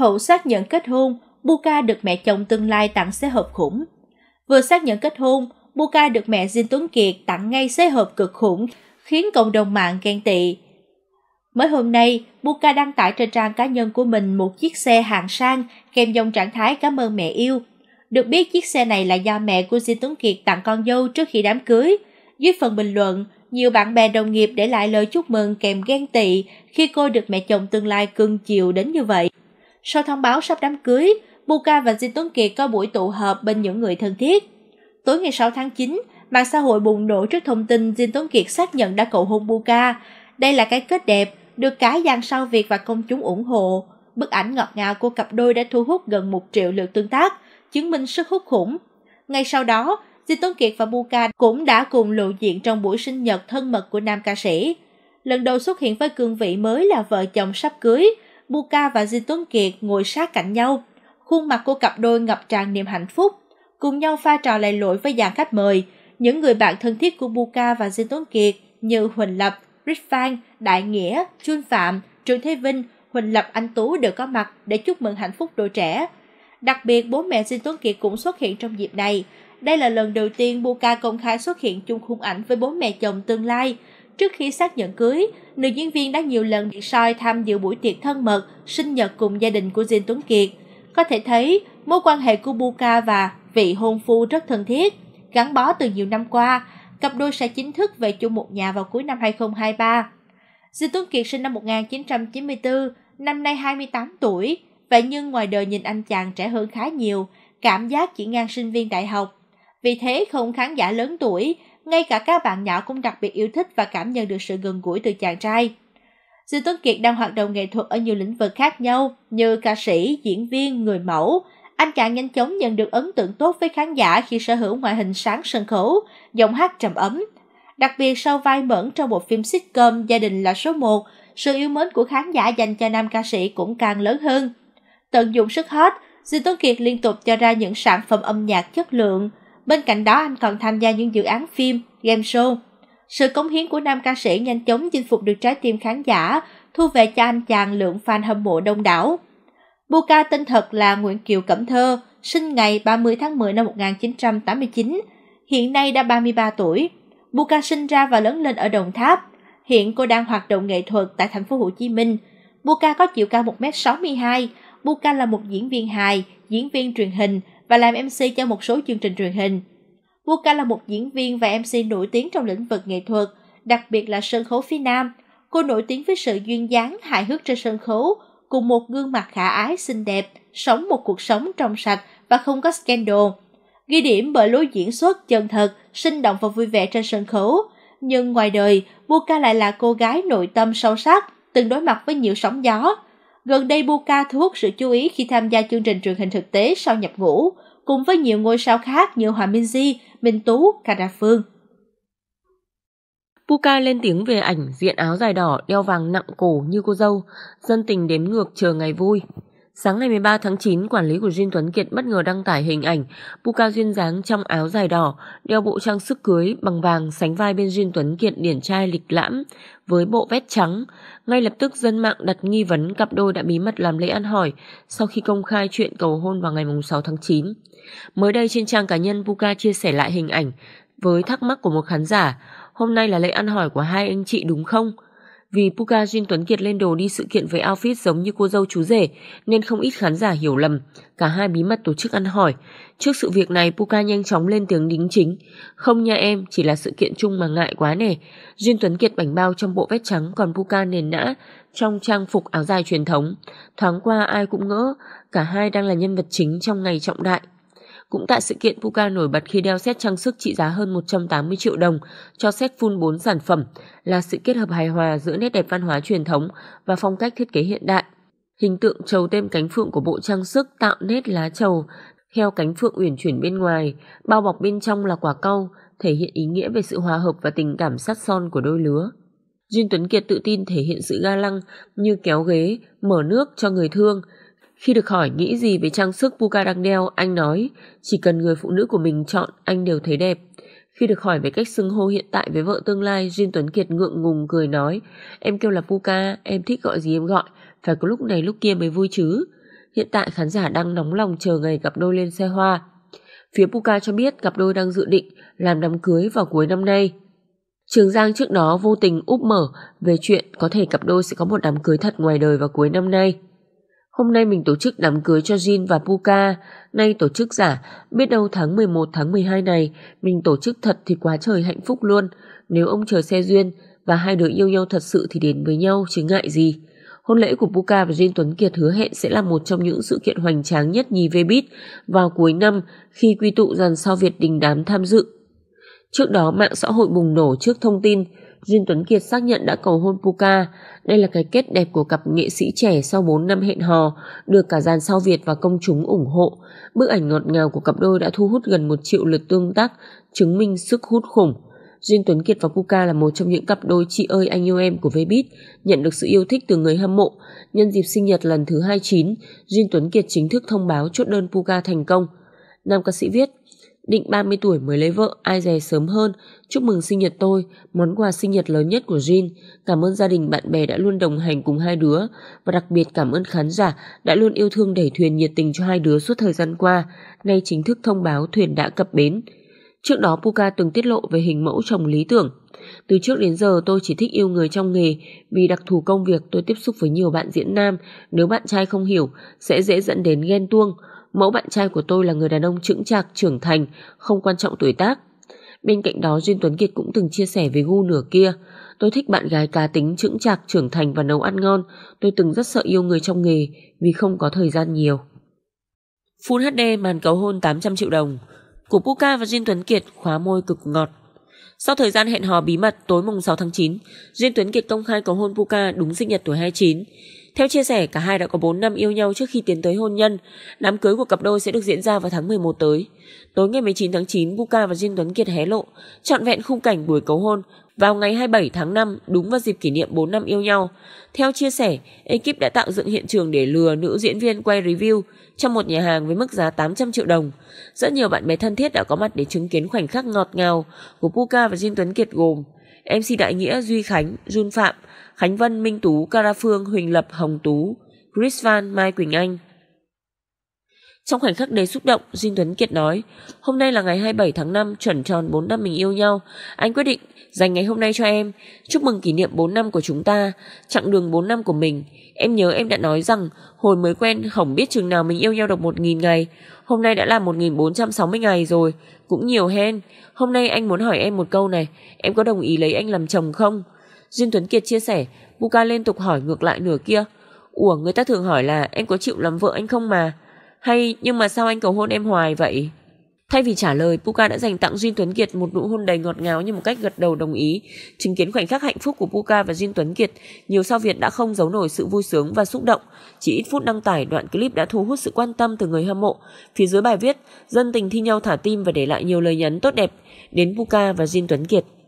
Hậu xác nhận kết hôn, Buka được mẹ chồng tương lai tặng xe hộp khủng. Vừa xác nhận kết hôn, Buka được mẹ Jin Tuấn Kiệt tặng ngay xe hộp cực khủng, khiến cộng đồng mạng ghen tị. Mới hôm nay, Buka đăng tải trên trang cá nhân của mình một chiếc xe hạng sang kèm dòng trạng thái cảm ơn mẹ yêu. Được biết chiếc xe này là do mẹ của Jin Tuấn Kiệt tặng con dâu trước khi đám cưới. Dưới phần bình luận, nhiều bạn bè đồng nghiệp để lại lời chúc mừng kèm ghen tị khi cô được mẹ chồng tương lai cưng chiều đến như vậy. Sau thông báo sắp đám cưới, Buka và Di Tuấn Kiệt có buổi tụ họp bên những người thân thiết. Tối ngày 6 tháng 9, mạng xã hội bùng nổ trước thông tin Di Tuấn Kiệt xác nhận đã cầu hôn Buka. Đây là cái kết đẹp, được cả dàn sao Việt và công chúng ủng hộ. Bức ảnh ngọt ngào của cặp đôi đã thu hút gần 1 triệu lượt tương tác, chứng minh sức hút khủng. Ngay sau đó, Di Tuấn Kiệt và Buka cũng đã cùng lộ diện trong buổi sinh nhật thân mật của nam ca sĩ. Lần đầu xuất hiện với cương vị mới là vợ chồng sắp cưới – Buka và Di Tuấn Kiệt ngồi sát cạnh nhau. Khuôn mặt của cặp đôi ngập tràn niềm hạnh phúc, cùng nhau pha trò lầy lội với dàn khách mời. Những người bạn thân thiết của Buka và Di Tuấn Kiệt như Huỳnh Lập, Rich Phan, Đại Nghĩa, Chuân Phạm, Trương Thế Vinh, Huỳnh Lập Anh Tú đều có mặt để chúc mừng hạnh phúc đội trẻ. Đặc biệt, bố mẹ Di Tuấn Kiệt cũng xuất hiện trong dịp này. Đây là lần đầu tiên Buka công khai xuất hiện chung khung ảnh với bố mẹ chồng tương lai – Trước khi xác nhận cưới, nữ diễn viên đã nhiều lần bị soi tham dự buổi tiệc thân mật, sinh nhật cùng gia đình của Diên Tuấn Kiệt. Có thể thấy, mối quan hệ của Buka và vị hôn phu rất thân thiết, gắn bó từ nhiều năm qua, cặp đôi sẽ chính thức về chung một nhà vào cuối năm 2023. Diên Tuấn Kiệt sinh năm 1994, năm nay 28 tuổi, vậy nhưng ngoài đời nhìn anh chàng trẻ hơn khá nhiều, cảm giác chỉ ngang sinh viên đại học. Vì thế không khán giả lớn tuổi ngay cả các bạn nhỏ cũng đặc biệt yêu thích và cảm nhận được sự gần gũi từ chàng trai. Dư Tuấn Kiệt đang hoạt động nghệ thuật ở nhiều lĩnh vực khác nhau như ca sĩ, diễn viên, người mẫu. Anh chàng nhanh chóng nhận được ấn tượng tốt với khán giả khi sở hữu ngoại hình sáng sân khấu, giọng hát trầm ấm. Đặc biệt sau vai mẫn trong một phim sitcom Gia đình là số 1, sự yêu mến của khán giả dành cho nam ca sĩ cũng càng lớn hơn. Tận dụng sức hot, Dư Tuấn Kiệt liên tục cho ra những sản phẩm âm nhạc chất lượng, Bên cạnh đó anh còn tham gia những dự án phim, game show. Sự cống hiến của nam ca sĩ nhanh chóng chinh phục được trái tim khán giả, thu về cho anh chàng lượng fan hâm mộ đông đảo. Buka tên thật là Nguyễn Kiều Cẩm Thơ, sinh ngày 30 tháng 10 năm 1989, hiện nay đã 33 tuổi. Buka sinh ra và lớn lên ở Đồng Tháp. Hiện cô đang hoạt động nghệ thuật tại thành phố Hồ Chí Minh. Buka có chiều cao 1m62. Buka là một diễn viên hài, diễn viên truyền hình, và làm MC cho một số chương trình truyền hình. Vuka là một diễn viên và MC nổi tiếng trong lĩnh vực nghệ thuật, đặc biệt là sân khấu phía Nam. Cô nổi tiếng với sự duyên dáng, hài hước trên sân khấu, cùng một gương mặt khả ái xinh đẹp, sống một cuộc sống trong sạch và không có scandal. Ghi điểm bởi lối diễn xuất chân thật, sinh động và vui vẻ trên sân khấu. Nhưng ngoài đời, Vuka lại là cô gái nội tâm sâu sắc, từng đối mặt với nhiều sóng gió, Gần đây Buka thu hút sự chú ý khi tham gia chương trình truyền hình thực tế sau nhập ngũ, cùng với nhiều ngôi sao khác như Hòa Minh Di, Minh Tú, Cả Đà Phương. Puka lên tiếng về ảnh diện áo dài đỏ đeo vàng nặng cổ như cô dâu, dân tình đếm ngược chờ ngày vui. Sáng ngày 13 tháng 9, quản lý của Duyên Tuấn Kiệt bất ngờ đăng tải hình ảnh Puka duyên dáng trong áo dài đỏ, đeo bộ trang sức cưới bằng vàng sánh vai bên Duyên Tuấn Kiệt điển trai lịch lãm với bộ vest trắng. Ngay lập tức dân mạng đặt nghi vấn cặp đôi đã bí mật làm lễ ăn hỏi sau khi công khai chuyện cầu hôn vào ngày 6 tháng 9. Mới đây trên trang cá nhân Puka chia sẻ lại hình ảnh với thắc mắc của một khán giả Hôm nay là lễ ăn hỏi của hai anh chị đúng không? Vì Puka Jin Tuấn Kiệt lên đồ đi sự kiện với outfit giống như cô dâu chú rể nên không ít khán giả hiểu lầm. Cả hai bí mật tổ chức ăn hỏi. Trước sự việc này Puka nhanh chóng lên tiếng đính chính. Không nha em, chỉ là sự kiện chung mà ngại quá nè. Jin Tuấn Kiệt bảnh bao trong bộ vest trắng còn Puka nền nã trong trang phục áo dài truyền thống. Thoáng qua ai cũng ngỡ, cả hai đang là nhân vật chính trong ngày trọng đại. Cũng tại sự kiện, Puka nổi bật khi đeo set trang sức trị giá hơn 180 triệu đồng cho set full 4 sản phẩm là sự kết hợp hài hòa giữa nét đẹp văn hóa truyền thống và phong cách thiết kế hiện đại. Hình tượng trầu tem cánh phượng của bộ trang sức tạo nét lá trầu, theo cánh phượng uyển chuyển bên ngoài, bao bọc bên trong là quả cau, thể hiện ý nghĩa về sự hòa hợp và tình cảm sắt son của đôi lứa. Duyên Tuấn Kiệt tự tin thể hiện sự ga lăng như kéo ghế, mở nước cho người thương, khi được hỏi nghĩ gì về trang sức Puka đang đeo, anh nói chỉ cần người phụ nữ của mình chọn anh đều thấy đẹp. Khi được hỏi về cách xưng hô hiện tại với vợ tương lai, Jin Tuấn Kiệt ngượng ngùng cười nói Em kêu là Puka, em thích gọi gì em gọi, phải có lúc này lúc kia mới vui chứ. Hiện tại khán giả đang nóng lòng chờ ngày gặp đôi lên xe hoa. Phía Puka cho biết cặp đôi đang dự định làm đám cưới vào cuối năm nay. Trường Giang trước đó vô tình úp mở về chuyện có thể cặp đôi sẽ có một đám cưới thật ngoài đời vào cuối năm nay. Hôm nay mình tổ chức đám cưới cho Jin và Puka, nay tổ chức giả, biết đâu tháng 11 tháng 12 này mình tổ chức thật thì quá trời hạnh phúc luôn. Nếu ông trời xe duyên và hai đứa yêu nhau thật sự thì đến với nhau chứ ngại gì. Hôn lễ của Puka và Jin Tuấn Kiệt hứa hẹn sẽ là một trong những sự kiện hoành tráng nhất nhì Vbiz vào cuối năm khi quy tụ dàn sao Việt đình đám tham dự. Trước đó mạng xã hội bùng nổ trước thông tin Duyên Tuấn Kiệt xác nhận đã cầu hôn Puka. Đây là cái kết đẹp của cặp nghệ sĩ trẻ sau 4 năm hẹn hò, được cả dàn sao Việt và công chúng ủng hộ. Bức ảnh ngọt ngào của cặp đôi đã thu hút gần 1 triệu lượt tương tác, chứng minh sức hút khủng. Duyên Tuấn Kiệt và Puka là một trong những cặp đôi chị ơi anh yêu em của Vbiz, nhận được sự yêu thích từ người hâm mộ. Nhân dịp sinh nhật lần thứ 29, Duyên Tuấn Kiệt chính thức thông báo chốt đơn Puka thành công. Nam ca sĩ viết, Định 30 tuổi mới lấy vợ, ai dè sớm hơn. Chúc mừng sinh nhật tôi, món quà sinh nhật lớn nhất của Jin. Cảm ơn gia đình bạn bè đã luôn đồng hành cùng hai đứa. Và đặc biệt cảm ơn khán giả đã luôn yêu thương đẩy thuyền nhiệt tình cho hai đứa suốt thời gian qua. Nay chính thức thông báo thuyền đã cập bến. Trước đó Puka từng tiết lộ về hình mẫu chồng lý tưởng. Từ trước đến giờ tôi chỉ thích yêu người trong nghề, vì đặc thù công việc tôi tiếp xúc với nhiều bạn diễn nam, nếu bạn trai không hiểu sẽ dễ dẫn đến ghen tuông mẫu bạn trai của tôi là người đàn ông trưởng trạc, trưởng thành, không quan trọng tuổi tác. Bên cạnh đó Duyên Tuấn Kiệt cũng từng chia sẻ về gu nửa kia. Tôi thích bạn gái cá tính, trưởng trạc, trưởng thành và nấu ăn ngon. Tôi từng rất sợ yêu người trong nghề vì không có thời gian nhiều. Full HD màn cầu hôn 800 triệu đồng của Puka và Duyên Tuấn Kiệt khóa môi cực ngọt. Sau thời gian hẹn hò bí mật tối mùng 6 tháng 9, Duyên Tuấn Kiệt công khai cầu hôn Puka đúng sinh nhật tuổi 29. Theo chia sẻ, cả hai đã có 4 năm yêu nhau trước khi tiến tới hôn nhân. Đám cưới của cặp đôi sẽ được diễn ra vào tháng 11 tới. Tối ngày 19 tháng 9, Buka và Diên Tuấn Kiệt hé lộ, trọn vẹn khung cảnh buổi cầu hôn vào ngày 27 tháng 5, đúng vào dịp kỷ niệm 4 năm yêu nhau. Theo chia sẻ, ekip đã tạo dựng hiện trường để lừa nữ diễn viên quay review trong một nhà hàng với mức giá 800 triệu đồng. Rất nhiều bạn bè thân thiết đã có mặt để chứng kiến khoảnh khắc ngọt ngào của Puka và Jin Tuấn Kiệt gồm MC Đại Nghĩa, Duy Khánh, Jun Phạm, Khánh Vân, Minh Tú, Cara Phương, Huỳnh Lập, Hồng Tú, Chris Van, Mai Quỳnh Anh. Trong khoảnh khắc đầy xúc động, Dinh Tuấn Kiệt nói, hôm nay là ngày 27 tháng 5, chuẩn tròn 4 năm mình yêu nhau. Anh quyết định dành ngày hôm nay cho em. Chúc mừng kỷ niệm 4 năm của chúng ta, chặng đường 4 năm của mình. Em nhớ em đã nói rằng, hồi mới quen, không biết chừng nào mình yêu nhau được 1.000 ngày. Hôm nay đã là 1.460 ngày rồi, cũng nhiều hen. Hôm nay anh muốn hỏi em một câu này, em có đồng ý lấy anh làm chồng không? Duyên Tuấn Kiệt chia sẻ, Buka liên tục hỏi ngược lại nửa kia. Ủa người ta thường hỏi là em có chịu làm vợ anh không mà? Hay nhưng mà sao anh cầu hôn em hoài vậy? Thay vì trả lời, Puka đã dành tặng Duyên Tuấn Kiệt một nụ hôn đầy ngọt ngào như một cách gật đầu đồng ý. Chứng kiến khoảnh khắc hạnh phúc của Puka và Duyên Tuấn Kiệt, nhiều sao Việt đã không giấu nổi sự vui sướng và xúc động. Chỉ ít phút đăng tải, đoạn clip đã thu hút sự quan tâm từ người hâm mộ. Phía dưới bài viết, dân tình thi nhau thả tim và để lại nhiều lời nhắn tốt đẹp đến Puka và Duyên Tuấn Kiệt.